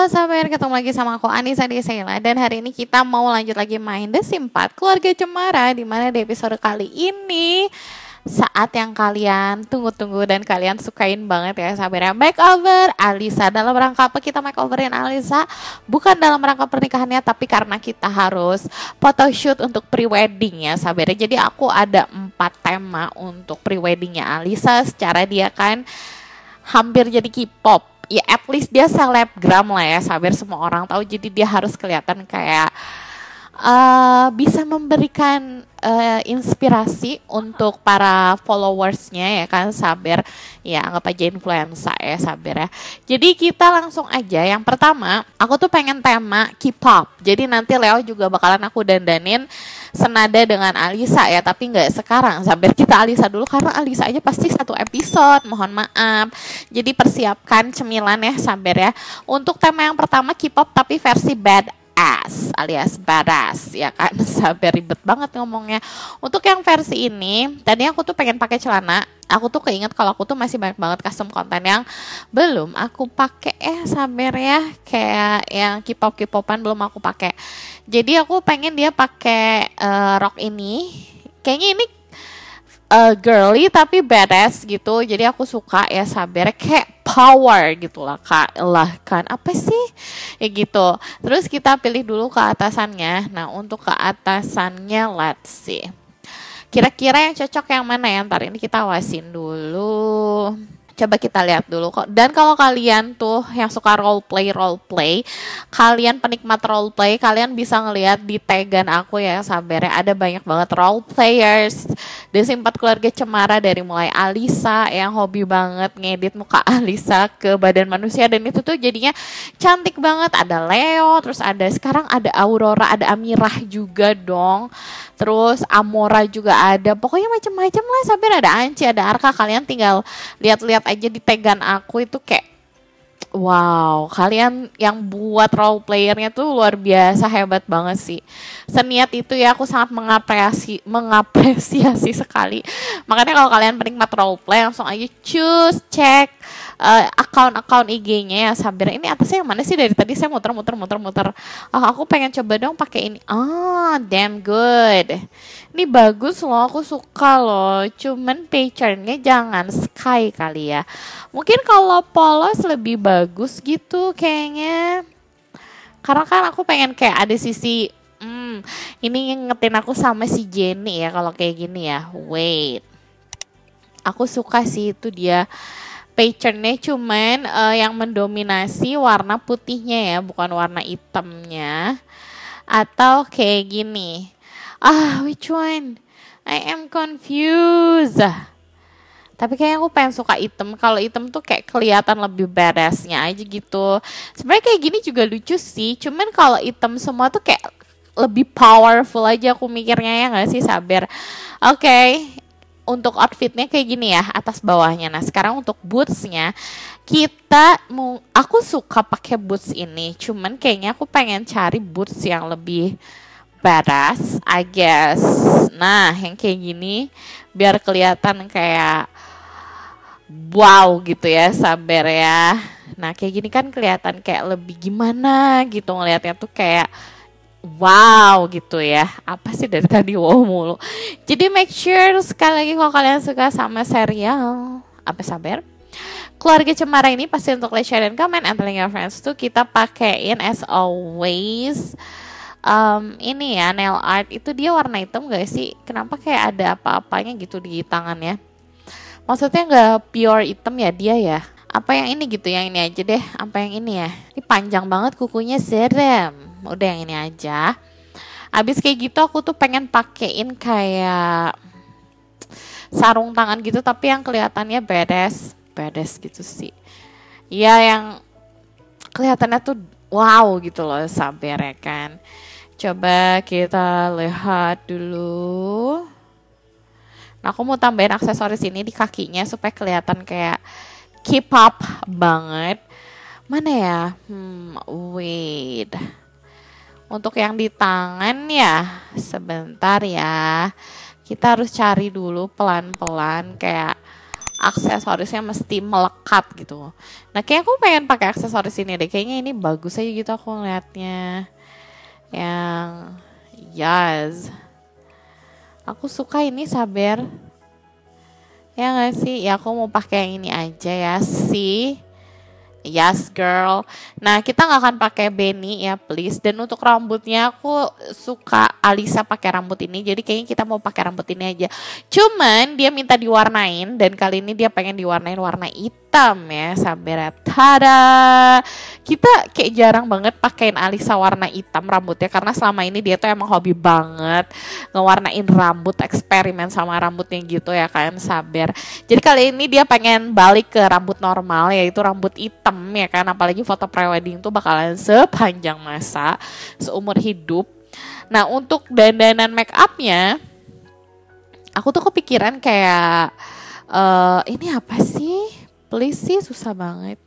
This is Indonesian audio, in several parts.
Halo sahabat, ketemu lagi sama aku Anissa Desela dan hari ini kita mau lanjut lagi main The Sim 4 Keluarga Cemara di mana di episode kali ini saat yang kalian tunggu-tunggu dan kalian sukain banget ya sahabat ya makeover Alisa dalam rangka apa kita makeoverin Alisa bukan dalam rangka pernikahannya tapi karena kita harus foto shoot untuk prewedding ya sahabat ya jadi aku ada empat tema untuk preweddingnya Alisa secara dia kan hampir jadi K-pop ya at least dia selebgram lah ya, sabar semua orang tahu. Jadi dia harus kelihatan kayak uh, bisa memberikan uh, inspirasi untuk para followersnya ya kan Saber ya anggap aja influencer ya Saber ya jadi kita langsung aja yang pertama aku tuh pengen tema K-pop jadi nanti Leo juga bakalan aku dandanin senada dengan Alisa ya tapi nggak sekarang Saber kita Alisa dulu karena Alisa aja pasti satu episode mohon maaf jadi persiapkan cemilan ya Saber ya untuk tema yang pertama K-pop tapi versi bad ass alias baras ya kan sampai ribet banget ngomongnya untuk yang versi ini tadi aku tuh pengen pakai celana aku tuh keinget kalau aku tuh masih banyak banget custom konten yang belum aku pakai eh sabar ya kayak yang kipop kipopan belum aku pakai jadi aku pengen dia pakai uh, rok ini kayaknya ini uh, girly tapi badass gitu jadi aku suka ya Saber kayak power gitu lah kak lah kan apa sih ya gitu terus kita pilih dulu ke atasannya nah untuk ke atasannya let's see kira-kira yang cocok yang mana ya ntar ini kita wasin dulu coba kita lihat dulu kok. Dan kalau kalian tuh yang suka role play role play, kalian penikmat role play, kalian bisa ngelihat di tagan aku ya sabar ya. ada banyak banget role players. Di simpat keluarga cemara dari mulai Alisa yang hobi banget ngedit muka Alisa ke badan manusia dan itu tuh jadinya cantik banget. Ada Leo, terus ada sekarang ada Aurora, ada Amirah juga dong. Terus Amora juga ada. Pokoknya macam-macam lah sabar ada Anci, ada Arka. Kalian tinggal lihat-lihat aja di tegan aku itu kayak Wow, kalian yang buat role playernya tuh luar biasa hebat banget sih. Seniat itu ya aku sangat mengapresiasi, mengapresiasi sekali. Makanya kalau kalian penikmat role play langsung aja choose cek uh, account-account IG-nya ya Sabira ini atasnya yang mana sih dari tadi saya muter-muter muter-muter oh, aku pengen coba dong pakai ini ah damn good ini bagus loh aku suka loh cuman patternnya jangan sky kali ya mungkin kalau polos lebih bagus gitu kayaknya karena kan aku pengen kayak ada sisi hmm, ini ngetin aku sama si Jenny ya kalau kayak gini ya wait aku suka sih itu dia patternnya cuman uh, yang mendominasi warna putihnya ya bukan warna hitamnya atau kayak gini ah which one I am confused ah. tapi kayaknya aku pengen suka hitam. kalau hitam tuh kayak kelihatan lebih beresnya aja gitu sebenarnya kayak gini juga lucu sih cuman kalau hitam semua tuh kayak lebih powerful aja aku mikirnya ya nggak sih sabar oke okay, untuk outfitnya kayak gini ya atas bawahnya. Nah sekarang untuk bootsnya kita mau aku suka pakai boots ini. Cuman kayaknya aku pengen cari boots yang lebih badass, I guess. Nah yang kayak gini biar kelihatan kayak wow gitu ya sabar ya. Nah kayak gini kan kelihatan kayak lebih gimana gitu ngelihatnya tuh kayak wow gitu ya apa sih dari tadi wow mulu jadi make sure sekali lagi kalau kalian suka sama serial apa sabar keluarga cemara ini pasti untuk like share dan comment and telling your friends tuh kita pakein as always um, ini ya nail art itu dia warna hitam gak sih kenapa kayak ada apa-apanya gitu di tangannya maksudnya nggak pure hitam ya dia ya apa yang ini gitu yang ini aja deh apa yang ini ya ini panjang banget kukunya serem udah yang ini aja abis kayak gitu aku tuh pengen pakein kayak sarung tangan gitu tapi yang kelihatannya bedes bedes gitu sih ya yang kelihatannya tuh wow gitu loh sabar ya kan coba kita lihat dulu nah aku mau tambahin aksesoris ini di kakinya supaya kelihatan kayak keep up banget mana ya hmm wait untuk yang di tangan ya, sebentar ya. Kita harus cari dulu pelan-pelan kayak aksesorisnya mesti melekat gitu. Nah, kayak aku pengen pakai aksesoris ini deh. Kayaknya ini bagus aja gitu aku ngeliatnya. Yang yes. Aku suka ini saber. Ya nggak sih? Ya aku mau pakai yang ini aja ya sih Yes girl. Nah kita nggak akan pakai Benny ya please. Dan untuk rambutnya aku suka Alisa pakai rambut ini. Jadi kayaknya kita mau pakai rambut ini aja. Cuman dia minta diwarnain dan kali ini dia pengen diwarnain warna hitam hitam ya sampai tada kita kayak jarang banget pakaiin Alisa warna hitam rambutnya karena selama ini dia tuh emang hobi banget ngewarnain rambut eksperimen sama rambutnya gitu ya kan saber jadi kali ini dia pengen balik ke rambut normal yaitu rambut hitam ya kan apalagi foto prewedding tuh bakalan sepanjang masa seumur hidup nah untuk dandanan make upnya aku tuh kepikiran kayak uh, ini apa sih please sih susah banget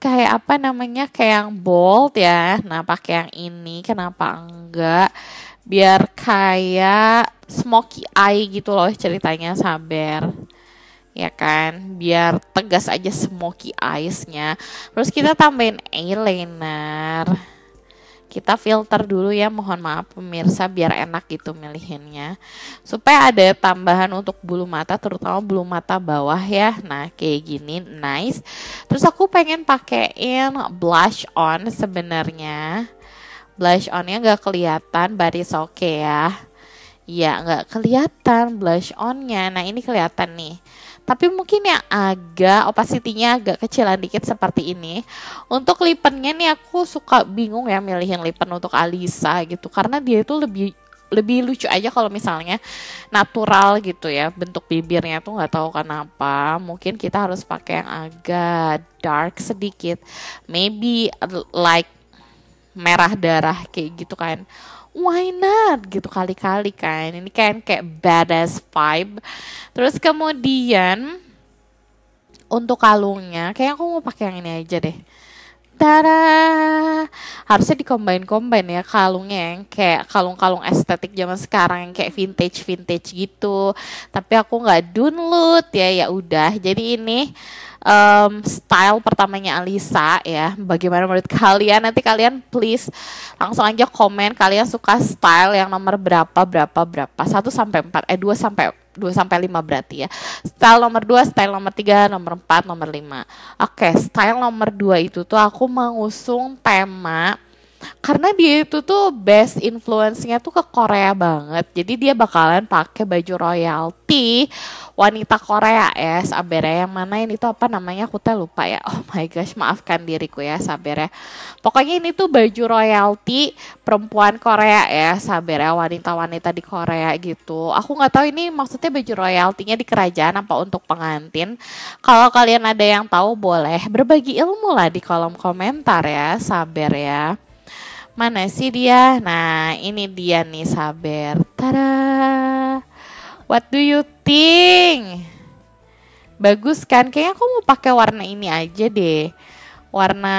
kayak apa namanya kayak yang bold ya nah pakai yang ini kenapa enggak biar kayak smoky eye gitu loh ceritanya sabar ya kan biar tegas aja smoky eyesnya terus kita tambahin eyeliner kita filter dulu ya mohon maaf pemirsa biar enak gitu milihinnya supaya ada tambahan untuk bulu mata terutama bulu mata bawah ya nah kayak gini nice terus aku pengen pakein blush on sebenarnya blush onnya nggak kelihatan baris oke okay ya ya nggak kelihatan blush onnya nah ini kelihatan nih tapi mungkin ya agak opacity-nya agak kecilan dikit seperti ini. Untuk lipennya nih aku suka bingung ya milihin lipen untuk Alisa gitu karena dia itu lebih lebih lucu aja kalau misalnya natural gitu ya bentuk bibirnya tuh nggak tahu kenapa mungkin kita harus pakai yang agak dark sedikit maybe like merah darah kayak gitu kan why not gitu kali-kali kan ini kan kayak badass vibe terus kemudian untuk kalungnya kayak aku mau pakai yang ini aja deh Tara, harusnya dikombain-kombain ya kalungnya yang kayak kalung-kalung estetik zaman sekarang yang kayak vintage-vintage gitu. Tapi aku nggak dunlut ya ya udah. Jadi ini um, style pertamanya Alisa ya. Bagaimana menurut kalian? Nanti kalian please langsung aja komen kalian suka style yang nomor berapa berapa berapa 1 sampai 4 eh 2 sampai 2 sampai 5 berarti ya. Style nomor 2, style nomor 3, nomor 4, nomor 5. Oke, okay, style nomor 2 itu tuh aku mengusung tema karena dia itu tuh best influence-nya tuh ke Korea banget. Jadi dia bakalan pakai baju royalty wanita Korea ya, eh, sabernya. yang mana ini tuh apa namanya aku teh lupa ya. Oh my gosh, maafkan diriku ya sabernya. Pokoknya ini tuh baju royalty perempuan Korea ya, eh, sabernya wanita-wanita di Korea gitu. Aku nggak tahu ini maksudnya baju royaltinya di kerajaan apa untuk pengantin. Kalau kalian ada yang tahu boleh berbagi ilmu lah di kolom komentar ya, Saber ya. Mana sih dia? Nah, ini dia nih Saber. Tada. What do you think? Bagus kan? Kayaknya aku mau pakai warna ini aja deh. Warna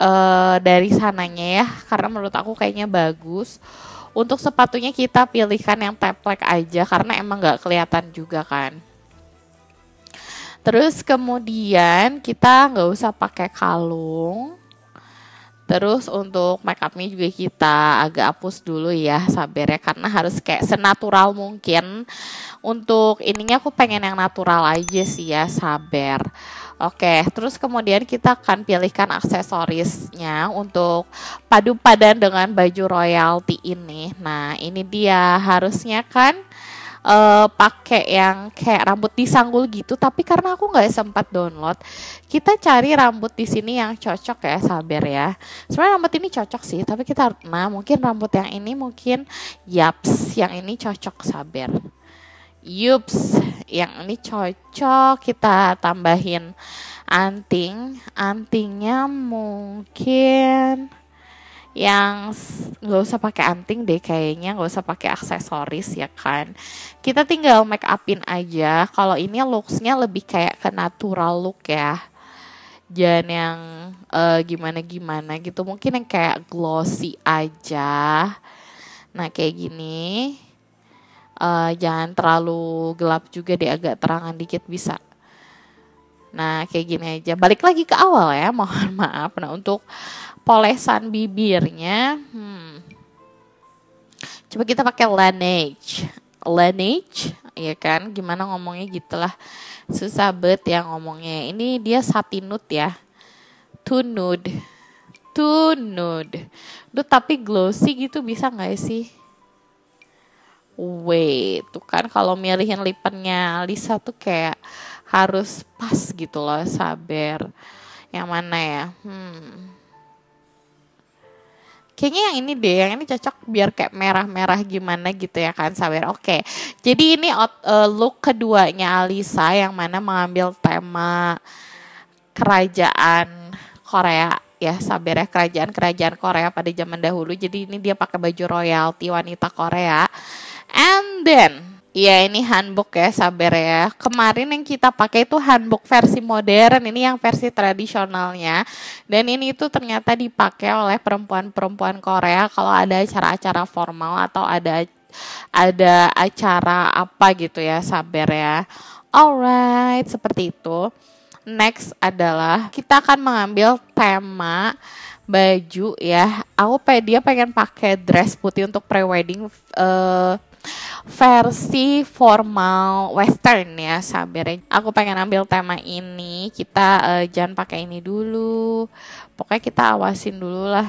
uh, dari sananya ya, karena menurut aku kayaknya bagus. Untuk sepatunya kita pilihkan yang teplek aja karena emang nggak kelihatan juga kan. Terus kemudian kita nggak usah pakai kalung Terus untuk make upnya juga kita agak hapus dulu ya sabar ya karena harus kayak senatural mungkin. Untuk ininya aku pengen yang natural aja sih ya sabar. Oke, terus kemudian kita akan pilihkan aksesorisnya untuk padu padan dengan baju royalty ini. Nah, ini dia harusnya kan uh, pakai yang kayak rambut disanggul gitu tapi karena aku nggak sempat download kita cari rambut di sini yang cocok ya sabar ya sebenarnya rambut ini cocok sih tapi kita nah mungkin rambut yang ini mungkin yaps yang ini cocok sabar yups yang ini cocok kita tambahin anting antingnya mungkin yang nggak usah pakai anting deh kayaknya nggak usah pakai aksesoris ya kan kita tinggal make upin aja kalau ini looksnya lebih kayak ke natural look ya jangan yang uh, eh, gimana gimana gitu mungkin yang kayak glossy aja nah kayak gini uh, jangan terlalu gelap juga deh agak terangan dikit bisa nah kayak gini aja balik lagi ke awal ya mohon maaf nah untuk polesan bibirnya hmm, coba kita pakai Laneige Laneige ya kan gimana ngomongnya gitulah susah banget ya ngomongnya ini dia satinut ya too nude, too nude. Duh tapi glossy gitu bisa nggak sih Wait, tuh kan kalau milihin lipennya Lisa tuh kayak harus pas gitu loh, sabar. Yang mana ya? Hmm kayaknya yang ini deh yang ini cocok biar kayak merah-merah gimana gitu ya kan sawer oke jadi ini out, uh, look keduanya Alisa yang mana mengambil tema kerajaan Korea ya saber ya kerajaan-kerajaan Korea pada zaman dahulu jadi ini dia pakai baju royalti wanita Korea and then Iya ini handbook ya sabar ya. Kemarin yang kita pakai itu handbook versi modern, ini yang versi tradisionalnya. Dan ini itu ternyata dipakai oleh perempuan-perempuan Korea kalau ada acara-acara formal atau ada ada acara apa gitu ya sabar ya. Alright seperti itu. Next adalah kita akan mengambil tema baju ya. Aku dia pengen pakai dress putih untuk pre-wedding uh, versi formal western ya ya. Aku pengen ambil tema ini, kita uh, jangan pakai ini dulu. Pokoknya kita awasin dulu lah.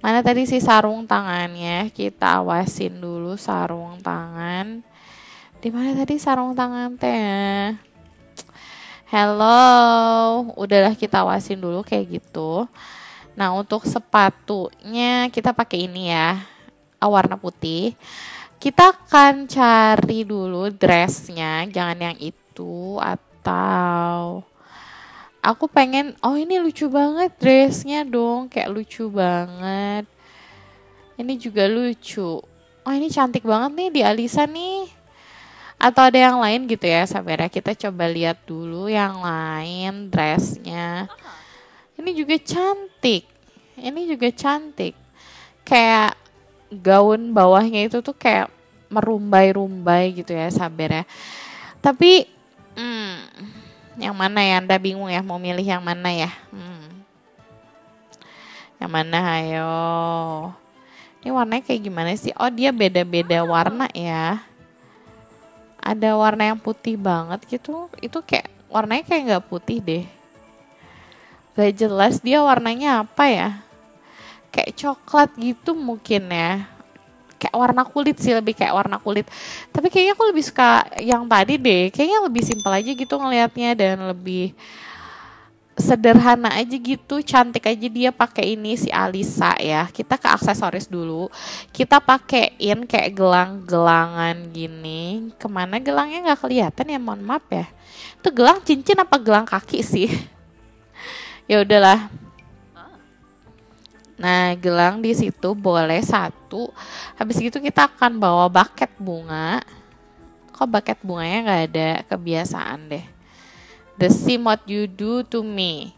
Mana tadi si sarung tangannya? Kita awasin dulu sarung tangan. Di mana tadi sarung tangan teh? Hello, udahlah kita awasin dulu kayak gitu. Nah, untuk sepatunya kita pakai ini ya, warna putih. Kita akan cari dulu dressnya, jangan yang itu atau aku pengen oh ini lucu banget dressnya dong kayak lucu banget ini juga lucu oh ini cantik banget nih di Alisa nih atau ada yang lain gitu ya sabera kita coba lihat dulu yang lain dressnya ini juga cantik ini juga cantik kayak gaun bawahnya itu tuh kayak merumbai-rumbai gitu ya sabar ya tapi hmm, yang mana ya anda bingung ya mau milih yang mana ya hmm. yang mana ayo ini warnanya kayak gimana sih oh dia beda-beda warna ya ada warna yang putih banget gitu itu kayak warnanya kayak nggak putih deh gak jelas dia warnanya apa ya kayak coklat gitu mungkin ya kayak warna kulit sih lebih kayak warna kulit tapi kayaknya aku lebih suka yang tadi deh kayaknya lebih simpel aja gitu ngelihatnya dan lebih sederhana aja gitu cantik aja dia pakai ini si Alisa ya kita ke aksesoris dulu kita pakein kayak gelang-gelangan gini kemana gelangnya nggak kelihatan ya mohon maaf ya itu gelang cincin apa gelang kaki sih ya udahlah Nah, gelang di situ boleh satu. Habis itu kita akan bawa baket bunga. Kok baket bunganya nggak ada kebiasaan deh. The same what you do to me.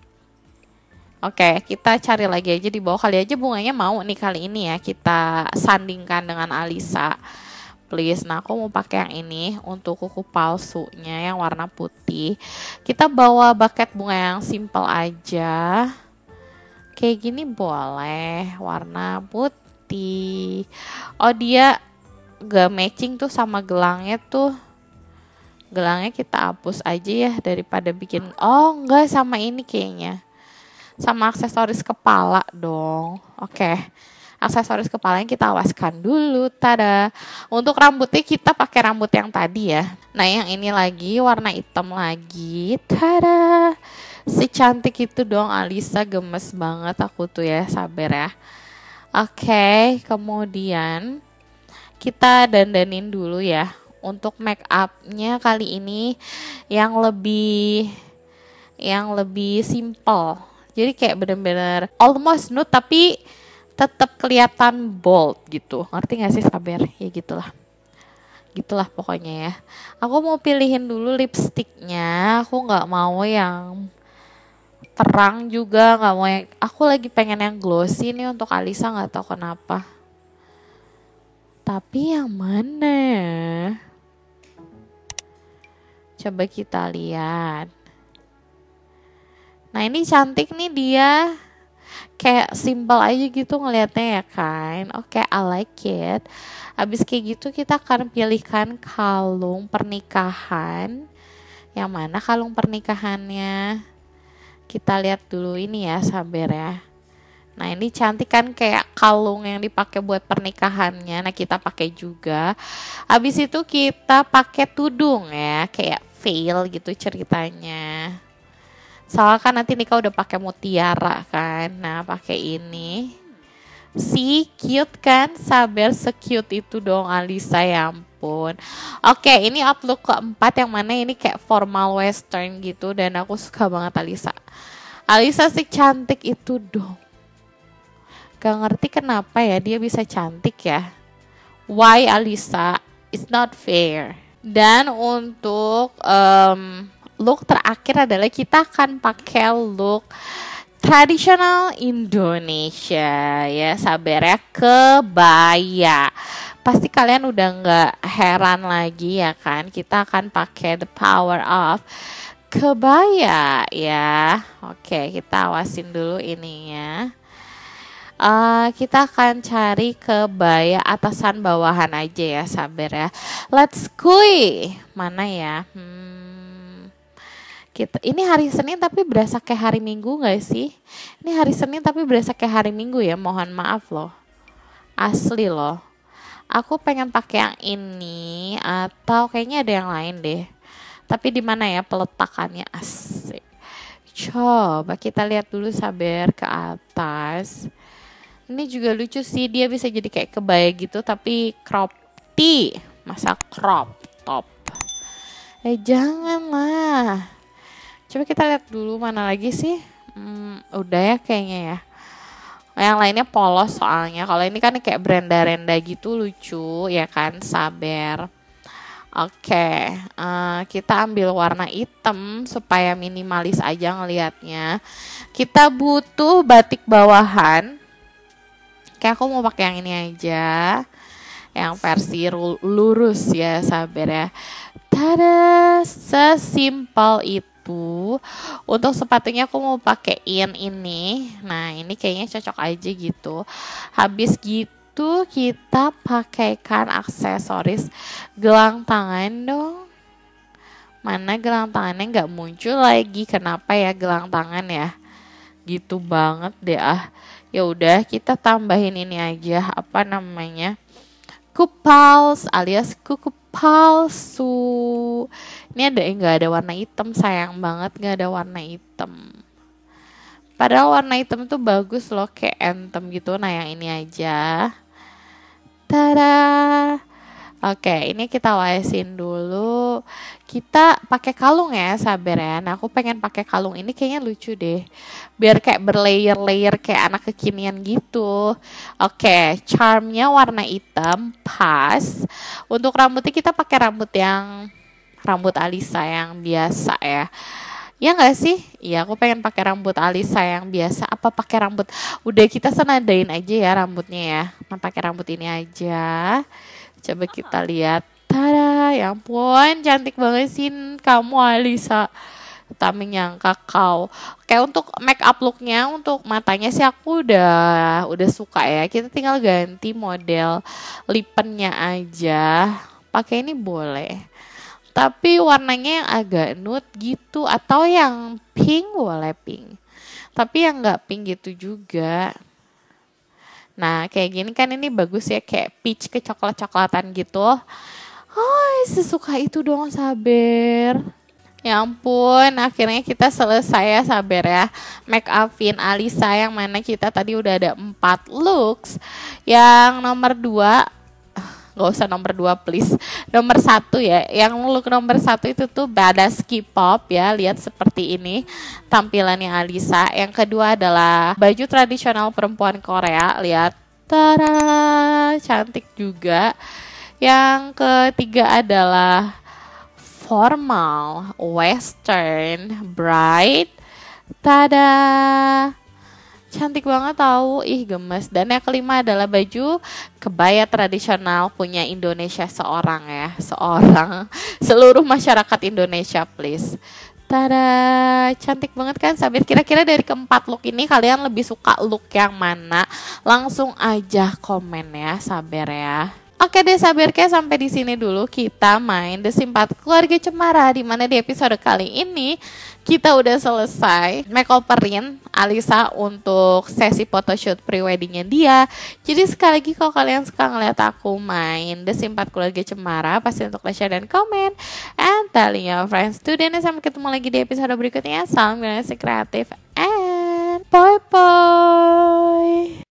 Oke, okay, kita cari lagi aja di bawah kali aja bunganya mau nih kali ini ya kita sandingkan dengan Alisa. Please, nah aku mau pakai yang ini untuk kuku palsunya yang warna putih. Kita bawa baket bunga yang simple aja kayak gini boleh warna putih oh dia gak matching tuh sama gelangnya tuh gelangnya kita hapus aja ya daripada bikin oh enggak sama ini kayaknya sama aksesoris kepala dong oke okay. aksesoris yang kita awaskan dulu tada untuk rambutnya kita pakai rambut yang tadi ya nah yang ini lagi warna hitam lagi tada si cantik itu dong Alisa gemes banget aku tuh ya sabar ya oke okay, kemudian kita dandanin dulu ya untuk make upnya kali ini yang lebih yang lebih simple jadi kayak bener-bener almost nude tapi tetap kelihatan bold gitu ngerti gak sih sabar ya gitulah gitulah pokoknya ya aku mau pilihin dulu lipstiknya aku nggak mau yang terang juga nggak mau yang aku lagi pengen yang glossy nih untuk Alisa nggak tahu kenapa tapi yang mana coba kita lihat nah ini cantik nih dia kayak simple aja gitu ngelihatnya ya kan oke okay, I like it abis kayak gitu kita akan pilihkan kalung pernikahan yang mana kalung pernikahannya kita lihat dulu ini ya saber ya nah ini cantik kan kayak kalung yang dipakai buat pernikahannya nah kita pakai juga habis itu kita pakai tudung ya kayak veil gitu ceritanya soalnya kan nanti nikah udah pakai mutiara kan nah pakai ini si cute kan sabar cute itu dong Alisa ya ampun. Oke, ini outlook keempat yang mana ini kayak formal western gitu dan aku suka banget Alisa. Alisa sih cantik itu dong. Gak ngerti kenapa ya dia bisa cantik ya. Why Alisa? It's not fair. Dan untuk um, look terakhir adalah kita akan pakai look tradisional Indonesia ya Sabernya kebaya pasti kalian udah nggak heran lagi ya kan kita akan pakai the power of kebaya ya oke kita awasin dulu ininya uh, kita akan cari kebaya atasan bawahan aja ya sabar ya let's kui mana ya hmm, kita ini hari Senin tapi berasa kayak hari Minggu nggak sih ini hari Senin tapi berasa kayak hari Minggu ya mohon maaf loh asli loh aku pengen pakai yang ini atau kayaknya ada yang lain deh tapi di mana ya peletakannya asik coba kita lihat dulu sabar ke atas ini juga lucu sih dia bisa jadi kayak kebaya gitu tapi crop tee masa crop top eh janganlah coba kita lihat dulu mana lagi sih hmm, udah ya kayaknya ya yang lainnya polos soalnya kalau ini kan kayak berenda-renda gitu lucu ya kan Saber. Oke, okay, uh, eh, kita ambil warna hitam supaya minimalis aja ngelihatnya. Kita butuh batik bawahan. Kayak aku mau pakai yang ini aja, yang versi lurus ya, sabar ya. Tada, sesimpel itu itu Untuk sepatunya aku mau pakaiin ini. Nah, ini kayaknya cocok aja gitu. Habis gitu kita pakaikan aksesoris gelang tangan dong. Mana gelang tangannya nggak muncul lagi? Kenapa ya gelang tangan ya? Gitu banget deh ah. Ya udah kita tambahin ini aja apa namanya? Kupals alias kuku palsu ini ada yang nggak ada warna hitam sayang banget nggak ada warna hitam padahal warna hitam tuh bagus loh kayak anthem gitu nah yang ini aja tada Oke, ini kita waesin dulu. Kita pakai kalung ya, sabar ya. Nah, aku pengen pakai kalung ini kayaknya lucu deh. Biar kayak berlayer-layer kayak anak kekinian gitu. Oke, charmnya warna hitam, pas. Untuk rambutnya kita pakai rambut yang rambut Alisa yang biasa ya. Ya nggak sih? Iya, aku pengen pakai rambut Alisa yang biasa. Apa pakai rambut? Udah kita senadain aja ya rambutnya ya. Nah, pakai rambut ini aja. Coba kita lihat. Tada, ya ampun, cantik banget sih kamu Alisa. Tak menyangka kau. kayak untuk make up looknya, untuk matanya sih aku udah udah suka ya. Kita tinggal ganti model lipennya aja. Pakai ini boleh tapi warnanya yang agak nude gitu atau yang pink boleh pink tapi yang nggak pink gitu juga Nah kayak gini kan ini bagus ya kayak peach ke coklat-coklatan gitu. oh sesuka itu dong Saber. Ya ampun, akhirnya kita selesai ya Saber ya. Make upin Alisa yang mana kita tadi udah ada empat looks. Yang nomor dua gak usah nomor dua please nomor satu ya yang look nomor satu itu tuh badass K-pop ya lihat seperti ini tampilannya Alisa yang kedua adalah baju tradisional perempuan Korea lihat tara cantik juga yang ketiga adalah formal western bright tada cantik banget tahu ih gemes dan yang kelima adalah baju kebaya tradisional punya Indonesia seorang ya seorang seluruh masyarakat Indonesia please Tada, cantik banget kan Sabit. Kira-kira dari keempat look ini kalian lebih suka look yang mana? Langsung aja komen ya, Saber ya. Oke deh sabir kayak sampai di sini dulu kita main The Simpat Keluarga Cemara di mana di episode kali ini kita udah selesai makeoverin Alisa untuk sesi photoshoot weddingnya dia. Jadi sekali lagi kalau kalian suka ngeliat aku main The Simpat Keluarga Cemara, pasti untuk like, share, dan komen. And telling your friends to then sampai ketemu lagi di episode berikutnya. Salam generasi kreatif and bye bye.